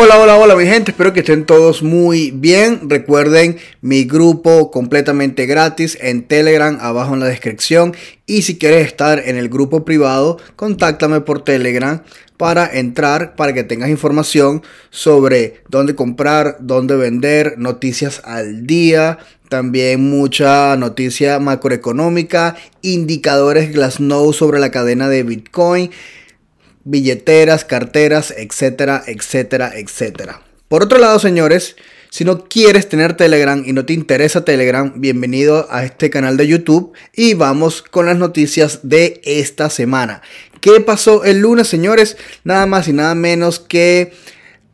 Hola, hola, hola mi gente, espero que estén todos muy bien. Recuerden mi grupo completamente gratis en Telegram, abajo en la descripción. Y si quieres estar en el grupo privado, contáctame por Telegram para entrar, para que tengas información sobre dónde comprar, dónde vender, noticias al día, también mucha noticia macroeconómica, indicadores Glassnow sobre la cadena de Bitcoin billeteras, carteras, etcétera, etcétera, etcétera. Por otro lado, señores, si no quieres tener Telegram y no te interesa Telegram, bienvenido a este canal de YouTube y vamos con las noticias de esta semana. ¿Qué pasó el lunes, señores? Nada más y nada menos que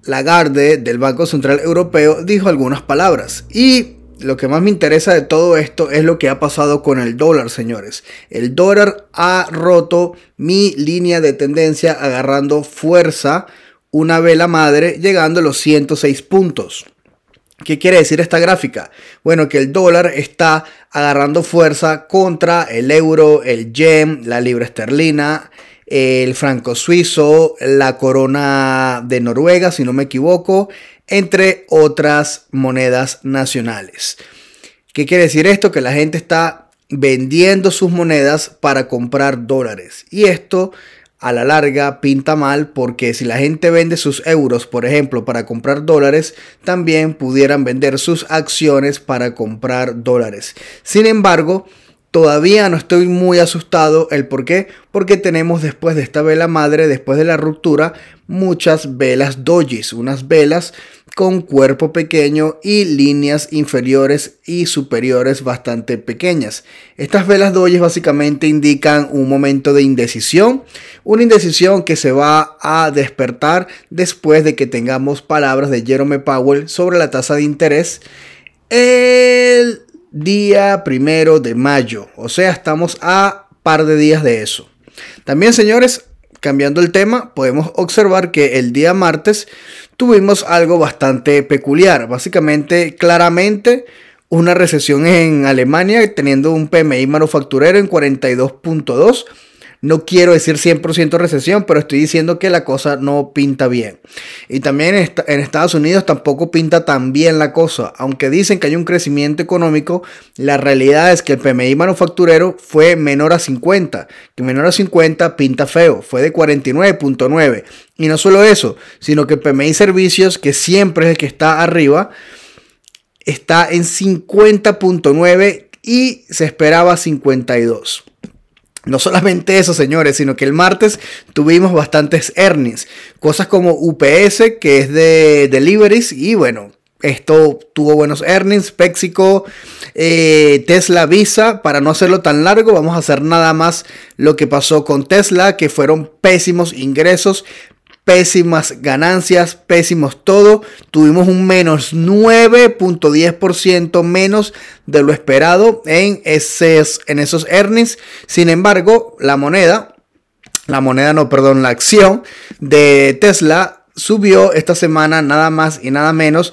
Lagarde del Banco Central Europeo dijo algunas palabras y lo que más me interesa de todo esto es lo que ha pasado con el dólar, señores. El dólar ha roto mi línea de tendencia agarrando fuerza, una vela madre, llegando a los 106 puntos. ¿Qué quiere decir esta gráfica? Bueno, que el dólar está agarrando fuerza contra el euro, el yen, la libra esterlina, el franco suizo, la corona de Noruega, si no me equivoco, entre otras monedas nacionales. ¿Qué quiere decir esto? Que la gente está vendiendo sus monedas para comprar dólares. Y esto a la larga pinta mal porque si la gente vende sus euros, por ejemplo, para comprar dólares, también pudieran vender sus acciones para comprar dólares. Sin embargo, Todavía no estoy muy asustado. ¿El por qué? Porque tenemos después de esta vela madre, después de la ruptura, muchas velas dojis, unas velas con cuerpo pequeño y líneas inferiores y superiores bastante pequeñas. Estas velas dojis básicamente indican un momento de indecisión, una indecisión que se va a despertar después de que tengamos palabras de Jerome Powell sobre la tasa de interés. El día primero de mayo. O sea, estamos a par de días de eso. También, señores, cambiando el tema, podemos observar que el día martes tuvimos algo bastante peculiar. Básicamente, claramente, una recesión en Alemania, teniendo un PMI manufacturero en 42.2 no quiero decir 100% recesión, pero estoy diciendo que la cosa no pinta bien. Y también en Estados Unidos tampoco pinta tan bien la cosa. Aunque dicen que hay un crecimiento económico, la realidad es que el PMI manufacturero fue menor a 50, que menor a 50 pinta feo, fue de 49.9. Y no solo eso, sino que el PMI Servicios, que siempre es el que está arriba, está en 50.9 y se esperaba 52. No solamente eso, señores, sino que el martes tuvimos bastantes earnings. Cosas como UPS, que es de deliveries, y bueno, esto tuvo buenos earnings. Péxico, eh, Tesla, Visa. Para no hacerlo tan largo, vamos a hacer nada más lo que pasó con Tesla, que fueron pésimos ingresos, pésimas ganancias, pésimos todo. Tuvimos un menos 9.10% menos de lo esperado en esos, en esos earnings. Sin embargo, la moneda, la moneda no, perdón, la acción de Tesla subió esta semana nada más y nada menos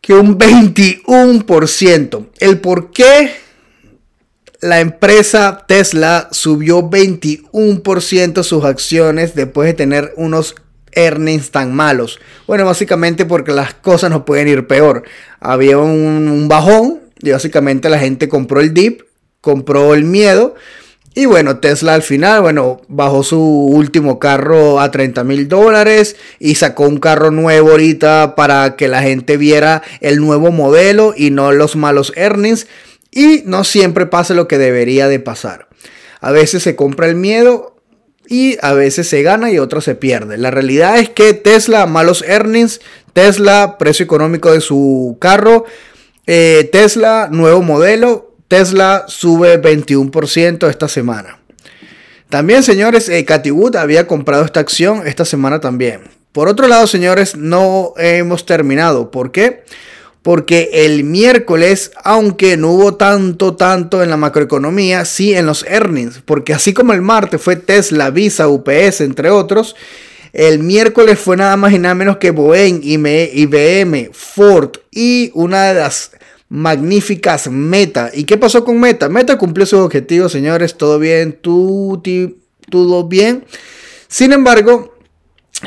que un 21%. El por qué la empresa Tesla subió 21% sus acciones después de tener unos earnings tan malos? Bueno, básicamente porque las cosas no pueden ir peor. Había un, un bajón y básicamente la gente compró el dip, compró el miedo. Y bueno, Tesla al final, bueno, bajó su último carro a 30 mil dólares y sacó un carro nuevo ahorita para que la gente viera el nuevo modelo y no los malos earnings. Y no siempre pasa lo que debería de pasar. A veces se compra el miedo y a veces se gana y otras se pierde. La realidad es que Tesla, malos earnings, Tesla, precio económico de su carro, eh, Tesla, nuevo modelo, Tesla sube 21% esta semana. También, señores, eh, Wood había comprado esta acción esta semana también. Por otro lado, señores, no hemos terminado. ¿Por qué? porque el miércoles, aunque no hubo tanto, tanto en la macroeconomía, sí en los earnings, porque así como el martes fue Tesla, Visa, UPS, entre otros, el miércoles fue nada más y nada menos que Boeing, IBM, e, Ford y una de las magníficas Meta. ¿Y qué pasó con Meta? Meta cumplió sus objetivos, señores, todo bien, todo bien. Sin embargo,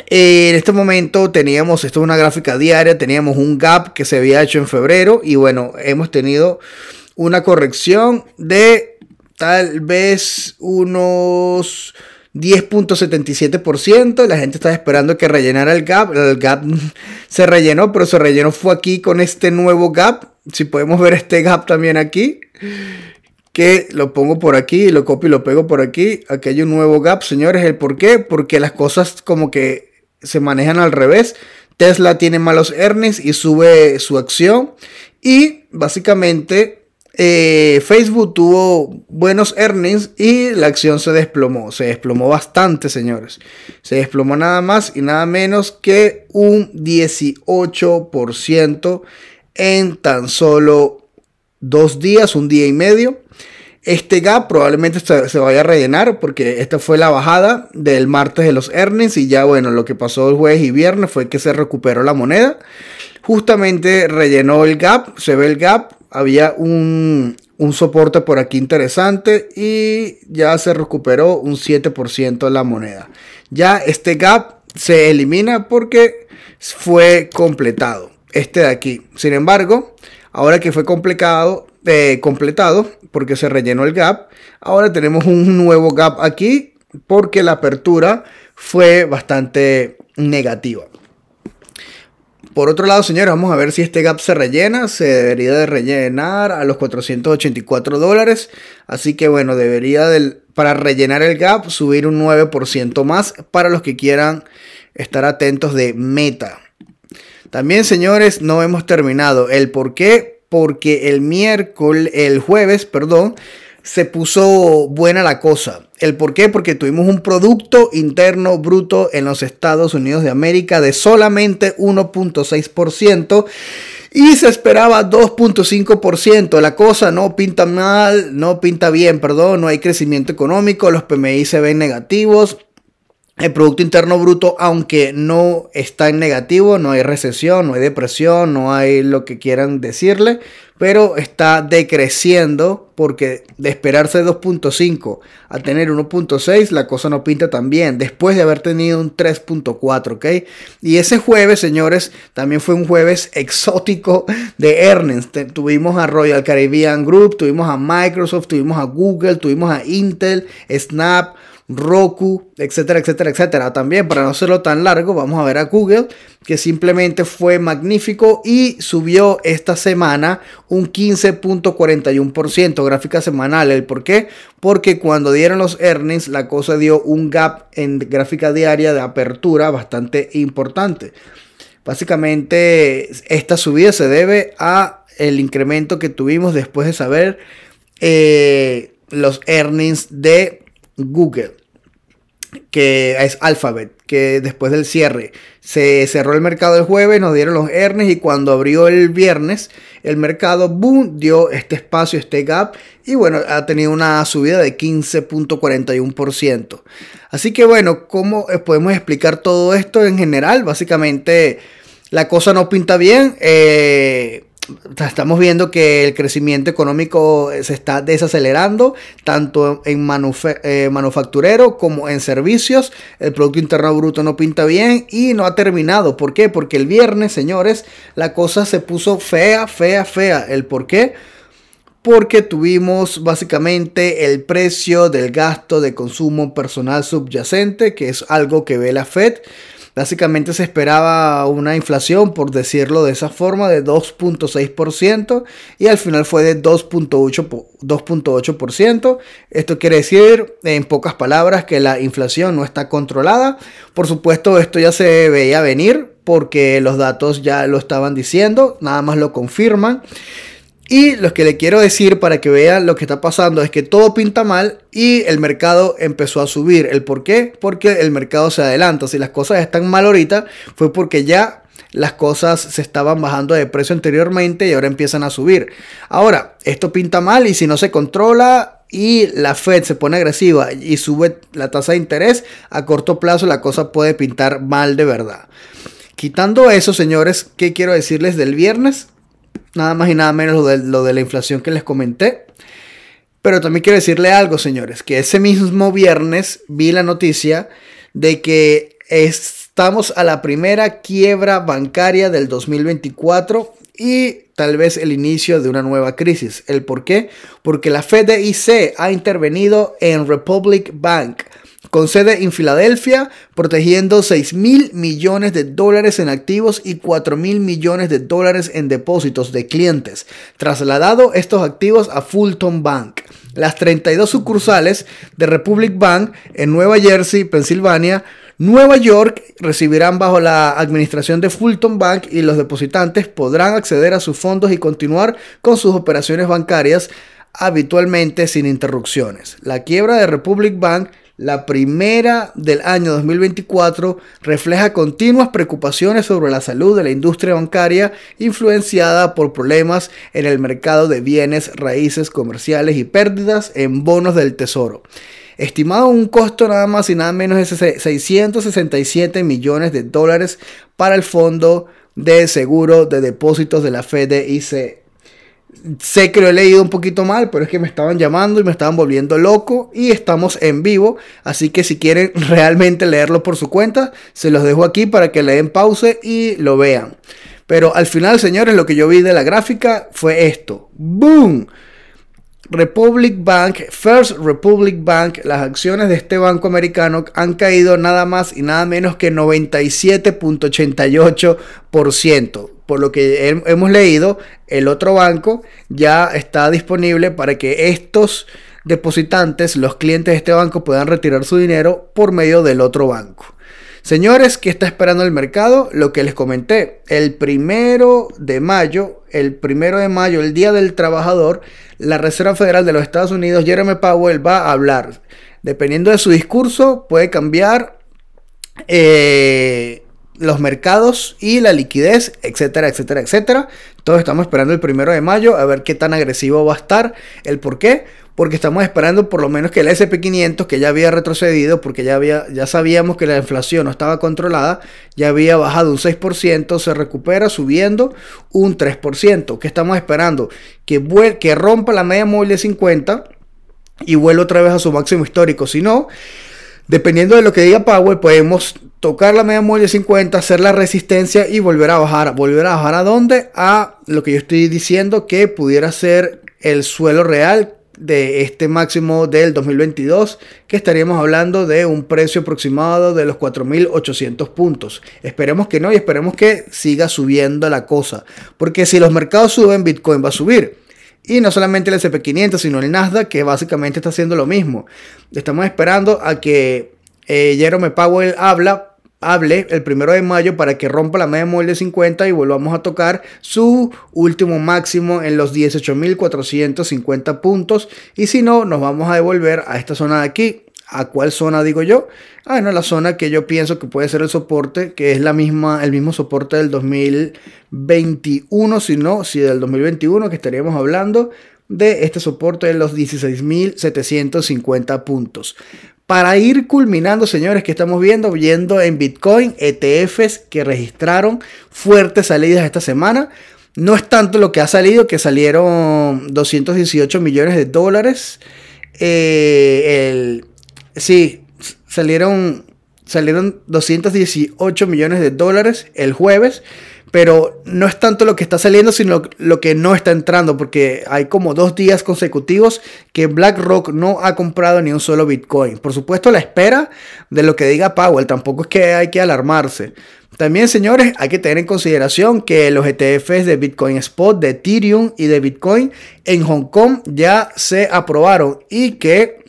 eh, en este momento teníamos, esto es una gráfica diaria, teníamos un gap que se había hecho en febrero y bueno, hemos tenido una corrección de tal vez unos 10.77%. La gente estaba esperando que rellenara el gap. El gap se rellenó, pero se rellenó fue aquí con este nuevo gap. Si podemos ver este gap también aquí que lo pongo por aquí, lo copio y lo pego por aquí. Aquí hay un nuevo gap, señores. ¿El por qué? Porque las cosas como que se manejan al revés. Tesla tiene malos earnings y sube su acción. Y básicamente eh, Facebook tuvo buenos earnings y la acción se desplomó. Se desplomó bastante, señores. Se desplomó nada más y nada menos que un 18% en tan solo dos días, un día y medio. Este gap probablemente se, vaya a rellenar porque esta fue la bajada del martes de los earnings y ya bueno, lo que pasó el jueves y viernes fue que se recuperó la moneda. Justamente rellenó el gap, se ve el gap, había un, un soporte por aquí interesante y ya se recuperó un 7% la moneda. Ya este gap se elimina porque fue completado, este de aquí. Sin embargo, ahora que fue completado, eh, completado porque se rellenó el gap. Ahora tenemos un nuevo gap aquí porque la apertura fue bastante negativa. Por otro lado, señores, vamos a ver si este gap se rellena. Se debería de rellenar a los 484 dólares. Así que bueno, debería del, para rellenar el gap subir un 9% más para los que quieran estar atentos de meta. También, señores, no hemos terminado. El por qué porque el miércoles, el jueves, perdón, se puso buena la cosa. ¿El por qué? Porque tuvimos un Producto Interno Bruto en los Estados Unidos de América de solamente 1.6% y se esperaba 2.5%. La cosa no pinta mal, no pinta bien, perdón, no hay crecimiento económico, los PMI se ven negativos, el Producto Interno Bruto, aunque no está en negativo, no hay recesión, no hay depresión, no hay lo que quieran decirle, pero está decreciendo porque de esperarse 2.5 a tener 1.6, la cosa no pinta tan bien, después de haber tenido un 3.4, ¿ok? Y ese jueves, señores, también fue un jueves exótico de earnings. Tuvimos a Royal Caribbean Group, tuvimos a Microsoft, tuvimos a Google, tuvimos a Intel, Snap, Roku, etcétera, etcétera, etcétera. También, para no hacerlo tan largo, vamos a ver a Google, que simplemente fue magnífico y subió esta semana un 15.41%, gráfica semanal. ¿El por qué? Porque cuando dieron los earnings, la cosa dio un gap en gráfica diaria de apertura bastante importante. Básicamente, esta subida se debe a el incremento que tuvimos después de saber eh, los earnings de Google, que es Alphabet, que después del cierre se cerró el mercado el jueves, nos dieron los earnings y cuando abrió el viernes el mercado, boom, dio este espacio, este gap y bueno, ha tenido una subida de 15.41%. Así que bueno, ¿cómo eh, podemos explicar todo esto en general? Básicamente la cosa no pinta bien. Eh, estamos viendo que el crecimiento económico eh, se está desacelerando, tanto en eh, manufacturero como en servicios. El Producto Interno Bruto no pinta bien y no ha terminado. ¿Por qué? Porque el viernes, señores, la cosa se puso fea, fea, fea. ¿El por qué? porque tuvimos básicamente el precio del gasto de consumo personal subyacente, que es algo que ve la Fed. Básicamente se esperaba una inflación, por decirlo de esa forma, de 2.6% y al final fue de 2.8%. Esto quiere decir, en pocas palabras, que la inflación no está controlada. Por supuesto, esto ya se veía venir porque los datos ya lo estaban diciendo, nada más lo confirman. Y lo que le quiero decir para que vean lo que está pasando es que todo pinta mal y el mercado empezó a subir. ¿El por qué? Porque el mercado se adelanta. Si las cosas están mal ahorita, fue porque ya las cosas se estaban bajando de precio anteriormente y ahora empiezan a subir. Ahora, esto pinta mal y si no se controla y la Fed se pone agresiva y sube la tasa de interés, a corto plazo la cosa puede pintar mal de verdad. Quitando eso, señores, ¿qué quiero decirles del viernes? Nada más y nada menos lo de, lo de la inflación que les comenté. Pero también quiero decirle algo, señores, que ese mismo viernes vi la noticia de que estamos a la primera quiebra bancaria del 2024 y tal vez el inicio de una nueva crisis. ¿El por qué? Porque la FDIC ha intervenido en Republic Bank con sede en Filadelfia, protegiendo 6 mil millones de dólares en activos y 4 mil millones de dólares en depósitos de clientes, trasladado estos activos a Fulton Bank. Las 32 sucursales de Republic Bank en Nueva Jersey, Pensilvania, Nueva York recibirán bajo la administración de Fulton Bank y los depositantes podrán acceder a sus fondos y continuar con sus operaciones bancarias habitualmente sin interrupciones. La quiebra de Republic Bank la primera del año 2024 refleja continuas preocupaciones sobre la salud de la industria bancaria influenciada por problemas en el mercado de bienes raíces comerciales y pérdidas en bonos del tesoro estimado un costo nada más y nada menos de 667 millones de dólares para el Fondo de Seguro de Depósitos de la FDIC. Sé que lo he leído un poquito mal, pero es que me estaban llamando y me estaban volviendo loco y estamos en vivo, así que si quieren realmente leerlo por su cuenta, se los dejo aquí para que le den pause y lo vean. Pero al final, señores, lo que yo vi de la gráfica fue esto. ¡Boom! Republic Bank, First Republic Bank, las acciones de este banco americano han caído nada más y nada menos que 97.88%. Por lo que hemos leído, el otro banco ya está disponible para que estos depositantes, los clientes de este banco, puedan retirar su dinero por medio del otro banco. Señores, ¿qué está esperando el mercado? Lo que les comenté, el primero de mayo, el primero de mayo, el Día del Trabajador, la Reserva Federal de los Estados Unidos, Jeremy Powell, va a hablar. Dependiendo de su discurso, puede cambiar eh, los mercados y la liquidez, etcétera, etcétera, etcétera. Todos estamos esperando el primero de mayo a ver qué tan agresivo va a estar, el por qué porque estamos esperando por lo menos que el SP500, que ya había retrocedido, porque ya, había, ya sabíamos que la inflación no estaba controlada, ya había bajado un 6%, se recupera subiendo un 3%. ¿Qué estamos esperando? Que, vuel que rompa la media móvil de 50 y vuelva otra vez a su máximo histórico. Si no, dependiendo de lo que diga Powell, podemos tocar la media móvil de 50, hacer la resistencia y volver a bajar. ¿Volver a bajar a dónde? A lo que yo estoy diciendo que pudiera ser el suelo real de este máximo del 2022, que estaríamos hablando de un precio aproximado de los 4.800 puntos. Esperemos que no y esperemos que siga subiendo la cosa, porque si los mercados suben, Bitcoin va a subir. Y no solamente el SP500, sino el Nasdaq, que básicamente está haciendo lo mismo. Estamos esperando a que eh, Jerome Powell habla hable el primero de mayo para que rompa la media móvil de 50 y volvamos a tocar su último máximo en los 18.450 puntos. Y si no, nos vamos a devolver a esta zona de aquí. ¿A cuál zona digo yo? Ah, no, la zona que yo pienso que puede ser el soporte, que es la misma, el mismo soporte del 2021, si no, si del 2021 que estaríamos hablando de este soporte de los 16.750 puntos. Para ir culminando, señores, que estamos viendo, viendo en Bitcoin, ETFs que registraron fuertes salidas esta semana. No es tanto lo que ha salido, que salieron 218 millones de dólares. Eh, sí, salieron, salieron 218 millones de dólares el jueves pero no es tanto lo que está saliendo, sino lo que no está entrando, porque hay como dos días consecutivos que BlackRock no ha comprado ni un solo Bitcoin. Por supuesto, la espera de lo que diga Powell, tampoco es que hay que alarmarse. También, señores, hay que tener en consideración que los ETFs de Bitcoin Spot, de Ethereum y de Bitcoin en Hong Kong ya se aprobaron y que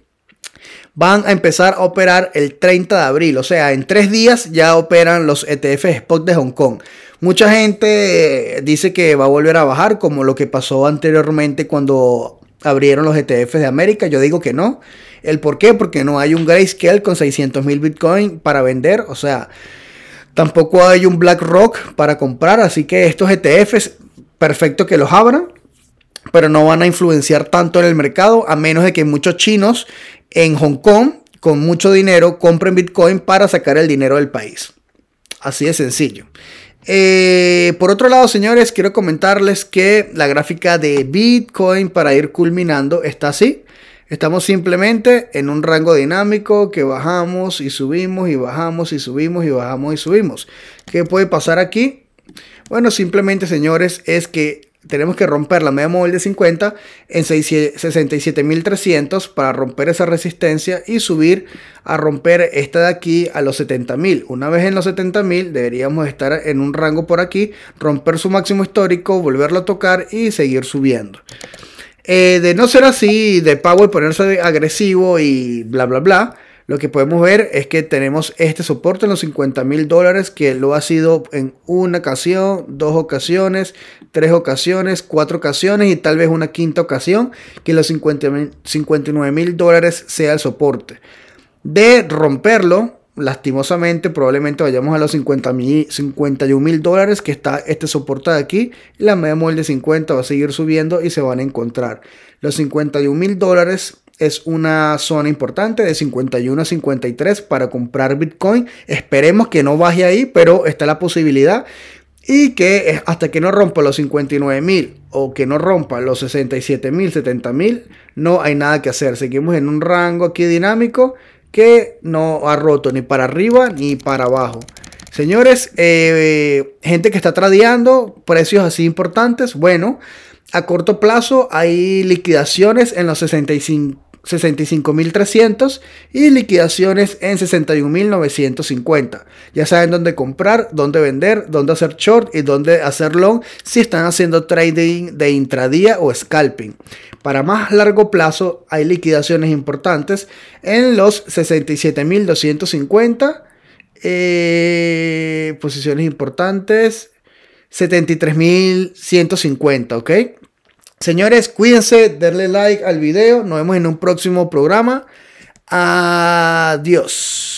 van a empezar a operar el 30 de abril. O sea, en tres días ya operan los ETFs Spot de Hong Kong. Mucha gente eh, dice que va a volver a bajar, como lo que pasó anteriormente cuando abrieron los ETFs de América. Yo digo que no. ¿El por qué? Porque no hay un grayscale con 600 mil Bitcoin para vender. O sea, tampoco hay un BlackRock para comprar. Así que estos ETFs, perfecto que los abran. Pero no van a influenciar tanto en el mercado, a menos de que muchos chinos en Hong Kong con mucho dinero compren Bitcoin para sacar el dinero del país. Así de sencillo. Eh, por otro lado, señores, quiero comentarles que la gráfica de Bitcoin para ir culminando está así. Estamos simplemente en un rango dinámico que bajamos y subimos y bajamos y subimos y bajamos y subimos. ¿Qué puede pasar aquí? Bueno, simplemente, señores, es que tenemos que romper la media móvil de 50 en 67.300 para romper esa resistencia y subir a romper esta de aquí a los 70.000. Una vez en los 70.000 deberíamos estar en un rango por aquí, romper su máximo histórico, volverlo a tocar y seguir subiendo. Eh, de no ser así, de y ponerse agresivo y bla, bla, bla, lo que podemos ver es que tenemos este soporte en los 50 mil dólares que lo ha sido en una ocasión, dos ocasiones, tres ocasiones, cuatro ocasiones y tal vez una quinta ocasión que los 50, 59 mil dólares sea el soporte. De romperlo, lastimosamente probablemente vayamos a los 50 51 mil dólares que está este soporte de aquí la media móvil de 50 va a seguir subiendo y se van a encontrar. Los 51 mil dólares es una zona importante de 51 a 53 para comprar Bitcoin. Esperemos que no baje ahí, pero está la posibilidad. Y que hasta que no rompa los 59 mil o que no rompa los 67 mil, 70 mil, no hay nada que hacer. Seguimos en un rango aquí dinámico que no ha roto ni para arriba ni para abajo. Señores, eh, gente que está tradeando precios así importantes, bueno, a corto plazo hay liquidaciones en los 65 65.300 y liquidaciones en 61.950. Ya saben dónde comprar, dónde vender, dónde hacer short y dónde hacer long si están haciendo trading de intradía o scalping. Para más largo plazo hay liquidaciones importantes en los 67.250. Eh, posiciones importantes 73.150, ¿ok? Señores, cuídense, denle like al video. Nos vemos en un próximo programa. Adiós.